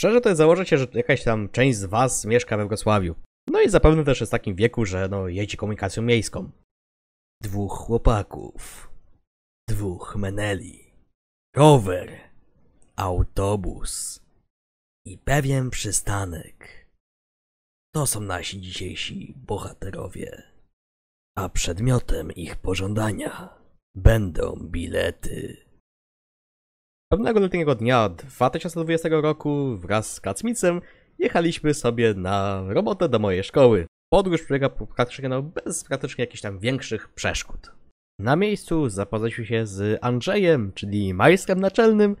szczerze, to jest założę się, że jakaś tam część z Was mieszka we Wrocławiu. No i zapewne też jest w takim wieku, że no, jeździ komunikacją miejską. Dwóch chłopaków. Dwóch meneli. Rower. Autobus. I pewien przystanek. To są nasi dzisiejsi bohaterowie. A przedmiotem ich pożądania będą bilety Pewnego letniego dnia 2020 roku wraz z Kacmicem jechaliśmy sobie na robotę do mojej szkoły. Podróż przebiega praktycznie no, bez praktycznie jakichś tam większych przeszkód. Na miejscu zapoznaliśmy się z Andrzejem, czyli majstrem naczelnym,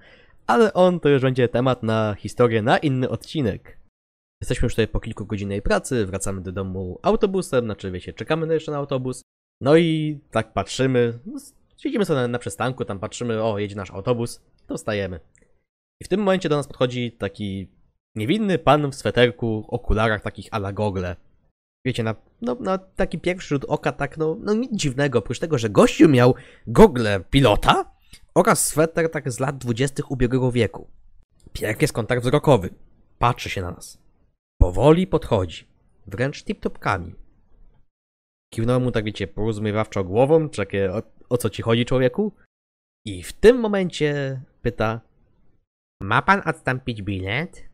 ale on to już będzie temat na historię na inny odcinek. Jesteśmy już tutaj po kilku godzinnej pracy, wracamy do domu autobusem, znaczy wiecie, czekamy jeszcze na autobus. No i tak patrzymy, no, Siedzimy sobie na, na przystanku, tam patrzymy, o, jedzie nasz autobus, to I w tym momencie do nas podchodzi taki niewinny pan w sweterku, okularach takich ala gogle. Wiecie, na, no, na taki pierwszy rzut oka, tak, no, no nic dziwnego, oprócz tego, że gościu miał gogle pilota oraz sweter tak z lat dwudziestych ubiegłego wieku. Pierw jest kontakt wzrokowy. Patrzy się na nas. Powoli podchodzi. Wręcz tip-topkami. Kiwnął mu tak, wiecie, porozumiewawczo głową, czy takie, o, o co ci chodzi, człowieku? I w tym momencie pyta, ma pan odstąpić bilet?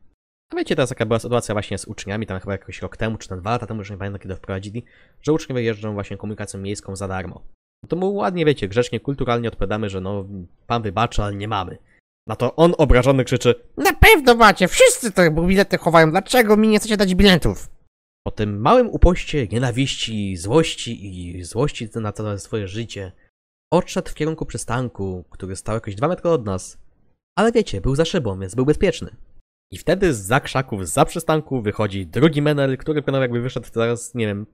A wiecie, teraz taka była sytuacja właśnie z uczniami, tam chyba jakiś rok temu, czy na dwa lata temu, już nie pamiętam kiedy wprowadzili, że uczniowie jeżdżą właśnie komunikacją miejską za darmo. No to mu ładnie, wiecie, grzecznie, kulturalnie odpowiadamy, że no, pan wybaczy, ale nie mamy. Na to on obrażony krzyczy, na pewno macie, wszyscy te bilety chowają, dlaczego mi nie chcecie dać biletów? Po tym małym upoście nienawiści, złości i złości na całe swoje życie, odszedł w kierunku przystanku, który stał jakieś dwa metry od nas. Ale wiecie, był za szybą, więc był bezpieczny. I wtedy z za krzaków, za przystanku wychodzi drugi menel, który pewnie jakby wyszedł teraz, nie wiem,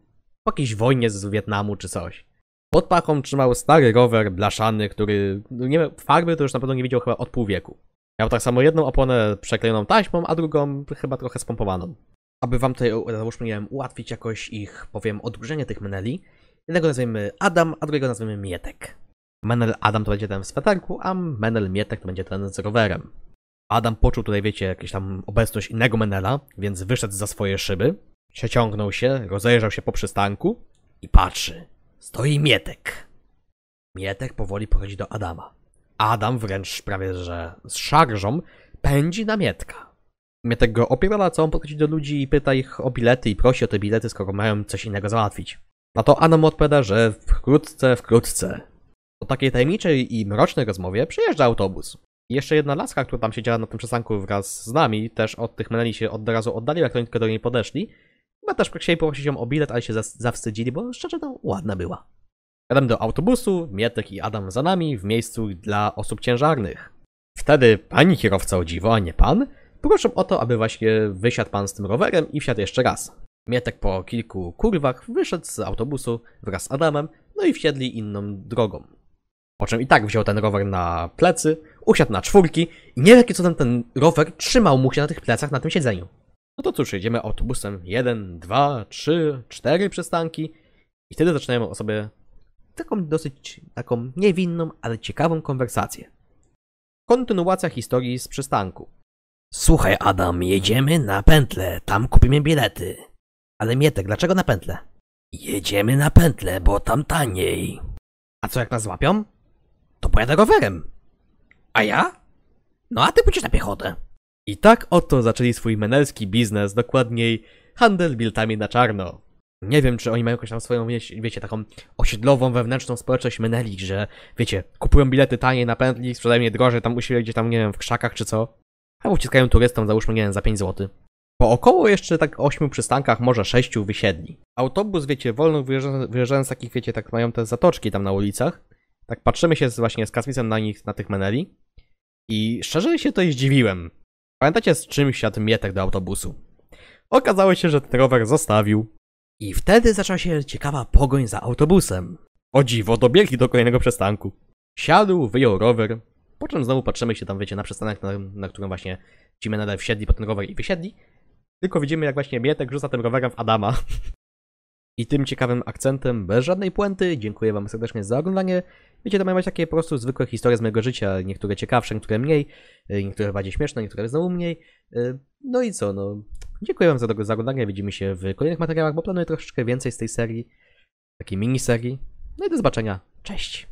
po jakiejś wojnie z Wietnamu czy coś. Pod pachą trzymał stary rower blaszany, który, no nie wiem, farby to już na pewno nie widział chyba od pół wieku. Miał tak samo jedną oponę przeklejoną taśmą, a drugą chyba trochę spompowaną. Aby wam tutaj, załóżmy, nie wiem, ułatwić jakoś ich, powiem, odgrzenie tych meneli, jednego nazwiemy Adam, a drugiego nazwiemy Mietek. Menel Adam to będzie ten w sweterku, a Menel Mietek to będzie ten z rowerem. Adam poczuł tutaj, wiecie, jakąś tam obecność innego Menela, więc wyszedł za swoje szyby, przeciągnął się, rozejrzał się po przystanku i patrzy. Stoi Mietek. Mietek powoli pochodzi do Adama. Adam wręcz prawie że z szarżą pędzi na Mietka mnie tego opiera, co on podchodzi do ludzi i pyta ich o bilety i prosi o te bilety, skoro mają coś innego załatwić. Na to Adam odpowiada, że wkrótce, wkrótce. Po takiej tajemniczej i mrocznej rozmowie przyjeżdża autobus. I jeszcze jedna laska, która tam siedziała na tym przesanku wraz z nami, też od tych meneli się od razu oddaliła, jak tylko do niej podeszli. Chyba też chcieli poprosić ją o bilet, ale się zawstydzili, bo szczerze to no, ładna była. Adam do autobusu, Mietek i Adam za nami w miejscu dla osób ciężarnych. Wtedy pani kierowca o dziwo, a nie pan, Proszę o to, aby właśnie wysiadł pan z tym rowerem i wsiadł jeszcze raz. Mietek po kilku kurwach wyszedł z autobusu wraz z Adamem, no i wsiedli inną drogą. Po czym i tak wziął ten rower na plecy, usiadł na czwórki i nie wiem, co tam ten rower trzymał mu się na tych plecach na tym siedzeniu. No to cóż, jedziemy autobusem 1, 2, 3, 4 przystanki i wtedy zaczynają o sobie taką dosyć taką niewinną, ale ciekawą konwersację. Kontynuacja historii z przystanku. Słuchaj, Adam, jedziemy na pętle. tam kupimy bilety. Ale Mietek, dlaczego na pętle? Jedziemy na pętle, bo tam taniej. A co jak nas złapią? To pojadę rowerem. A ja? No a ty pójdziesz na piechotę. I tak oto zaczęli swój menelski biznes, dokładniej handel biletami na czarno. Nie wiem, czy oni mają jakąś tam swoją, wiecie, taką osiedlową, wewnętrzną społeczność Menelik, że, wiecie, kupują bilety taniej na pętli, sprzedają je drożej tam u siebie, gdzie tam, nie wiem, w krzakach czy co albo wciskają turystom, załóżmy, nie wiem, za 5 zł. Po około jeszcze tak 8 przystankach, może 6 wysiedli. Autobus, wiecie, wolno wyjeżdżając, z takich, wiecie, tak mają te zatoczki tam na ulicach. Tak patrzymy się z, właśnie z Kasmicem na nich, na tych meneli. I szczerze się to zdziwiłem. Pamiętacie z czym siadł mietek do autobusu? Okazało się, że ten rower zostawił. I wtedy zaczęła się ciekawa pogoń za autobusem. O dziwo, dobiegli do kolejnego przystanku. Siadł, wyjął rower, potem znowu patrzymy się tam, wiecie, na przystanek, na, na którym właśnie ci menele wsiedli po ten rower i wysiedli. Tylko widzimy, jak właśnie Mietek rzuca tym rowerem w Adama. I tym ciekawym akcentem, bez żadnej puenty, dziękuję wam serdecznie za oglądanie. Wiecie, to mają być takie po prostu zwykłe historie z mojego życia, niektóre ciekawsze, niektóre mniej, e, niektóre bardziej śmieszne, niektóre znowu mniej. E, no i co, no, dziękuję wam za, za oglądanie, widzimy się w kolejnych materiałach, bo planuję troszeczkę więcej z tej serii, takiej miniserii. No i do zobaczenia, cześć!